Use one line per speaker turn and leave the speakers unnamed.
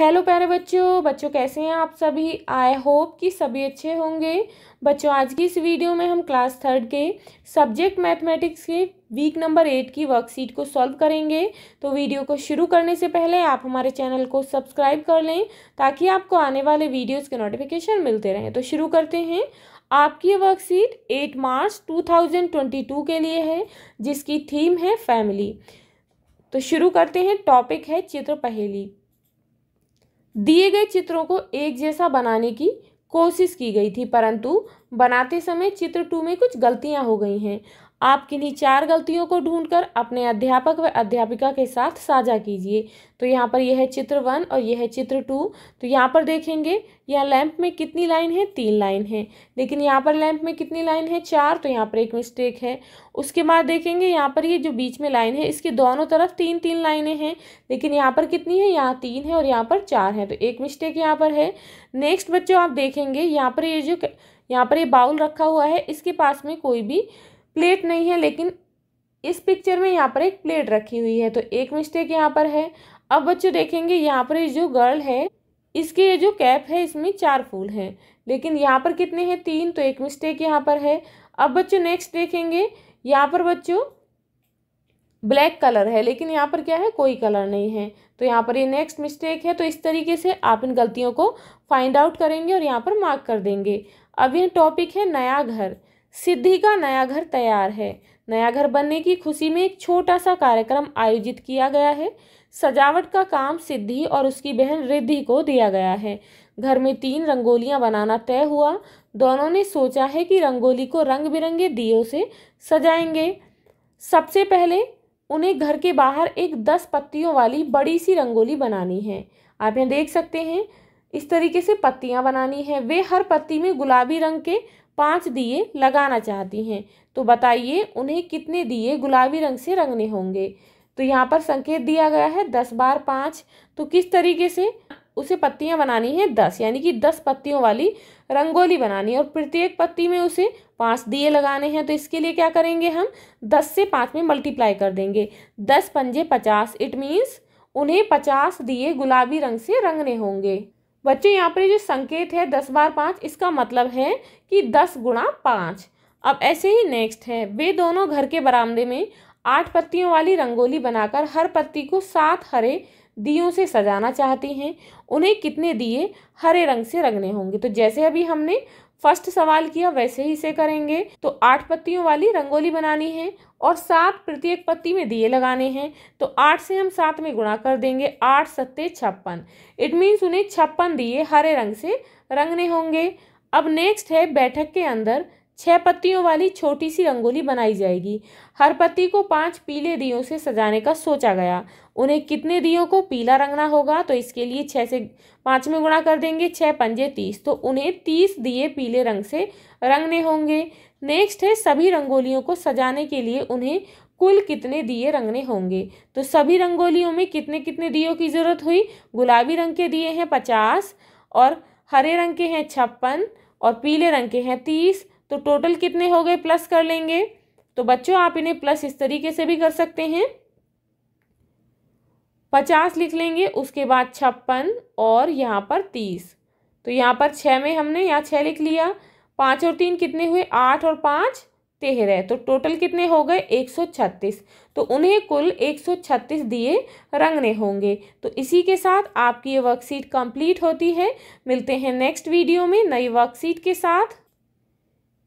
hello प्यारे बच्चों बच्चों कैसे हैं आप सभी आई होप कि सभी अच्छे होंगे बच्चों आज की इस वीडियो में हम क्लास थर्ड के सब्जेक्ट मैथमेटिक्स के वीक नंबर एट की वर्कशीट को सॉल्व करेंगे तो वीडियो को शुरू करने से पहले आप हमारे चैनल को सब्सक्राइब कर लें ताकि आपको आने वाले वीडियोज़ के नोटिफिकेशन मिलते रहें तो शुरू करते हैं आपकी वर्कशीट एट मार्च टू के लिए है जिसकी थीम है फैमिली तो शुरू करते हैं टॉपिक है चित्र पहेली दिए गए चित्रों को एक जैसा बनाने की कोशिश की गई थी परंतु बनाते समय चित्र टू में कुछ गलतियां हो गई हैं आप किन्हीं चार गलतियों को ढूंढकर अपने अध्यापक व अध्यापिका के साथ साझा कीजिए तो यहाँ पर यह है चित्र वन और यह है चित्र टू तो यहाँ पर देखेंगे यहाँ लैंप में कितनी लाइन है तीन लाइन है लेकिन यहाँ पर लैंप में कितनी लाइन है चार तो यहाँ पर एक मिस्टेक है उसके बाद देखेंगे यहाँ पर ये जो बीच में लाइन है इसके दोनों तरफ तीन तीन लाइनें हैं लेकिन यहाँ पर कितनी है यहाँ तीन है और यहाँ पर चार है तो एक मिस्टेक यहाँ पर है नेक्स्ट बच्चों आप देखेंगे यहाँ पर ये जो यहाँ पर ये बाउल रखा हुआ है इसके पास में कोई भी प्लेट नहीं है लेकिन इस पिक्चर में यहाँ पर एक प्लेट रखी हुई है तो एक मिस्टेक यहाँ पर है अब बच्चों देखेंगे यहाँ पर जो गर्ल है इसके ये जो कैप है इसमें चार फूल हैं लेकिन यहाँ पर कितने हैं तीन तो एक मिस्टेक यहाँ पर है अब बच्चों नेक्स्ट देखेंगे यहाँ पर बच्चों ब्लैक कलर है लेकिन यहाँ पर क्या है कोई कलर नहीं है तो यहाँ पर ये नेक्स्ट मिस्टेक है तो इस तरीके से आप इन गलतियों को फाइंड आउट करेंगे और यहाँ पर मार्क कर देंगे अब ये टॉपिक है नया घर सिद्धि का नया घर तैयार है नया घर बनने की खुशी में एक छोटा सा कार्यक्रम आयोजित किया गया है सजावट का काम सिद्धि और उसकी बहन रिद्धि को दिया गया है घर में तीन रंगोलियां बनाना तय हुआ दोनों ने सोचा है कि रंगोली को रंग बिरंगे दियों से सजाएंगे सबसे पहले उन्हें घर के बाहर एक दस पत्तियों वाली बड़ी सी रंगोली बनानी है आप यहाँ देख सकते हैं इस तरीके से पत्तियाँ बनानी है वे हर पत्ती में गुलाबी रंग के पाँच दिए लगाना चाहती हैं तो बताइए उन्हें कितने दिए गुलाबी रंग से रंगने होंगे तो यहाँ पर संकेत दिया गया है दस बार पाँच तो किस तरीके से उसे पत्तियाँ बनानी है दस यानी कि दस पत्तियों वाली रंगोली बनानी है और प्रत्येक पत्ती में उसे पाँच दिए लगाने हैं तो इसके लिए क्या करेंगे हम दस से पाँच में मल्टीप्लाई कर देंगे दस पंजे पचास इट मीन्स उन्हें पचास दिए गुलाबी रंग से रंगने होंगे बच्चे यहाँ पर जो संकेत है दस बार पाँच इसका मतलब है कि दस गुणा पाँच अब ऐसे ही नेक्स्ट है वे दोनों घर के बरामदे में आठ पत्तियों वाली रंगोली बनाकर हर पत्ती को सात हरे दियों से सजाना चाहते हैं उन्हें कितने दिए हरे रंग से रंगने होंगे तो जैसे अभी हमने फर्स्ट सवाल किया वैसे ही इसे करेंगे तो आठ पत्तियों वाली रंगोली बनानी है और सात प्रत्येक पत्ती में दिए लगाने हैं तो आठ से हम सात में गुणा कर देंगे आठ सत्ते छप्पन इट मीन्स उन्हें छप्पन दिए हरे रंग से रंगने होंगे अब नेक्स्ट है बैठक के अंदर छह पत्तियों वाली छोटी सी रंगोली बनाई जाएगी हर पत्ती को पांच पीले दियों से सजाने का सोचा गया उन्हें कितने दियों को पीला रंगना होगा तो इसके लिए छः से पाँच में गुणा कर देंगे छः पंजे तीस तो उन्हें तीस दिए पीले रंग से रंगने होंगे नेक्स्ट है सभी रंगोलियों को सजाने के लिए उन्हें कुल कितने दिए रंगने होंगे तो सभी रंगोलियों में कितने कितने दियों की ज़रूरत हुई गुलाबी रंग के दिए हैं पचास और हरे रंग के हैं छप्पन और पीले रंग के हैं तीस तो टोटल कितने हो गए प्लस कर लेंगे तो बच्चों आप इन्हें प्लस इस तरीके से भी कर सकते हैं पचास लिख लेंगे उसके बाद छप्पन और यहाँ पर तीस तो यहाँ पर छः में हमने यहाँ छः लिख लिया पाँच और तीन कितने हुए आठ और पाँच तेरह तो टोटल कितने हो गए एक सौ छत्तीस तो उन्हें कुल एक सौ छत्तीस दिए रंगने होंगे तो इसी के साथ आपकी ये वर्कशीट कंप्लीट होती है मिलते हैं नेक्स्ट वीडियो में नई वर्कशीट के साथ